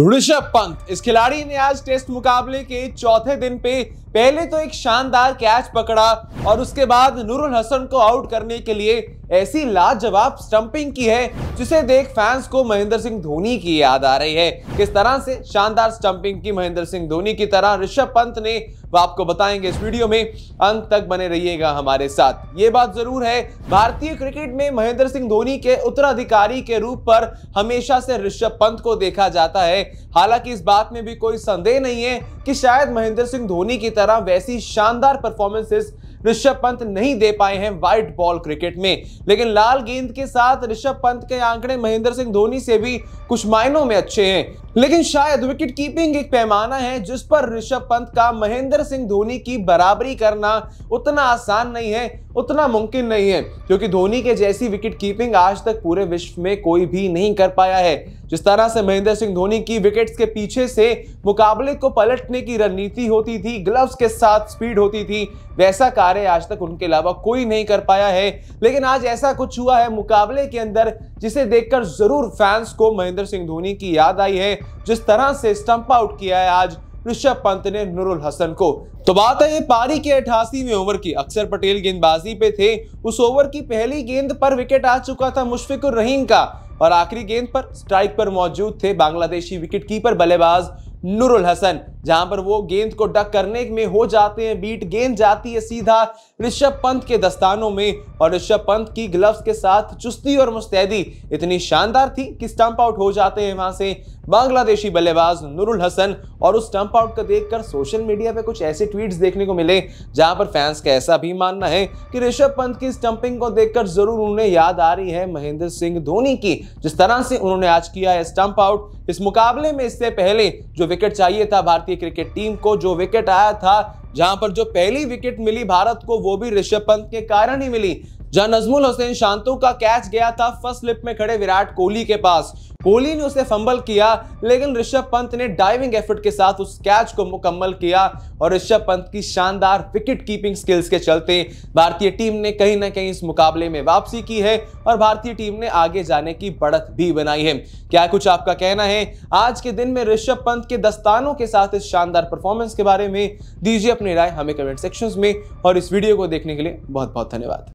ऋषभ पंत इस खिलाड़ी ने आज टेस्ट मुकाबले के चौथे दिन पे पहले तो एक शानदार कैच पकड़ा और उसके बाद नूरुल हसन को आउट करने के लिए ऐसी लाजवाब स्टंपिंग की है जिसे देख फैंस को महेंद्र सिंह धोनी की याद आ रही है किस तरह से शानदार स्टंपिंग की महेंद्र सिंह धोनी की तरह ऋषभ पंत ने वो आपको बताएंगे इस वीडियो में अंत तक बने रहिएगा हमारे साथ ये बात जरूर है भारतीय क्रिकेट में महेंद्र सिंह धोनी के उत्तराधिकारी के रूप पर हमेशा से ऋषभ पंत को देखा जाता है हालांकि इस बात में भी कोई संदेह नहीं है कि शायद महेंद्र सिंह धोनी की तरह तरह वैसी शानदार परफॉर्मेंसेस ऋषभ पंत नहीं दे पाए हैं व्हाइट बॉल क्रिकेट में लेकिन लाल गेंद के साथ ऋषभ पंत के आंकड़े महेंद्र सिंह धोनी से भी कुछ मायनों में अच्छे हैं लेकिन शायद विकेट कीपिंग एक पैमाना है जिस पर ऋषभ पंत का महेंद्र सिंह धोनी की बराबरी करना उतना आसान नहीं है उतना मुमकिन नहीं है क्योंकि धोनी के जैसी विकेट कीपिंग आज तक पूरे विश्व में कोई भी नहीं कर पाया है जिस तरह से महेंद्र सिंह धोनी की विकेट्स के पीछे से मुकाबले को पलटने की रणनीति होती थी ग्लव्स के साथ स्पीड होती थी वैसा कार्य आज तक उनके अलावा कोई नहीं कर पाया है लेकिन आज ऐसा कुछ हुआ है मुकाबले के अंदर जिसे देखकर जरूर फैंस को महेंद्र सिंह धोनी की याद आई है जिस तरह से स्टंप आउट किया है आज ऋषभ पंत ने नुरुल हसन को तो बात है ये पारी के अठासीवें ओवर की अक्सर पटेल गेंदबाजी पे थे उस ओवर की पहली गेंद पर विकेट आ चुका था मुशफिकुर रहीम का और आखिरी गेंद पर स्ट्राइक पर मौजूद थे बांग्लादेशी विकेट कीपर बल्लेबाज नुरुल हसन जहां पर वो गेंद को डक करने में हो जाते हैं बीट गेंद जाती है सीधा ऋषभ पंत के दस्तानों में और ऋषभ पंत की ग्लव्स के साथ चुस्ती और मुस्तैदी इतनी शानदार थी कि स्टंप आउट हो जाते हैं वहां से बांग्लादेशी बल्लेबाज नुरुल हसन और उस स्टंप आउट को देखकर सोशल मीडिया पे कुछ ऐसे ट्वीट्स देखने को मिले जहां पर फैंस का ऐसा भी मानना है कि ऋषभ पंत की स्टंपिंग को देखकर जरूर उन्हें याद आ रही है महेंद्र सिंह धोनी की जिस तरह से उन्होंने आज किया है स्टंप आउट इस मुकाबले में इससे पहले जो विकेट चाहिए था भारतीय क्रिकेट टीम को जो विकेट आया था जहां पर जो पहली विकेट मिली भारत को वो भी ऋषभ पंत के कारण ही मिली जहां नजमुल हुसैन शांतों का कैच गया था फर्स्ट स्लिप में खड़े विराट कोहली के पास कोहली ने उसे फंबल किया लेकिन ऋषभ पंत ने डाइविंग एफर्ट के साथ उस कैच को मुकम्मल किया और ऋषभ पंत की शानदार विकेट कीपिंग स्किल्स के चलते भारतीय टीम ने कहीं ना कहीं इस मुकाबले में वापसी की है और भारतीय टीम ने आगे जाने की बढ़त भी बनाई है क्या कुछ आपका कहना है आज के दिन में ऋषभ पंत के दस्तानों के साथ इस शानदार परफॉर्मेंस के बारे में दीजिए अपनी राय हमें कमेंट सेक्शन में और इस वीडियो को देखने के लिए बहुत बहुत धन्यवाद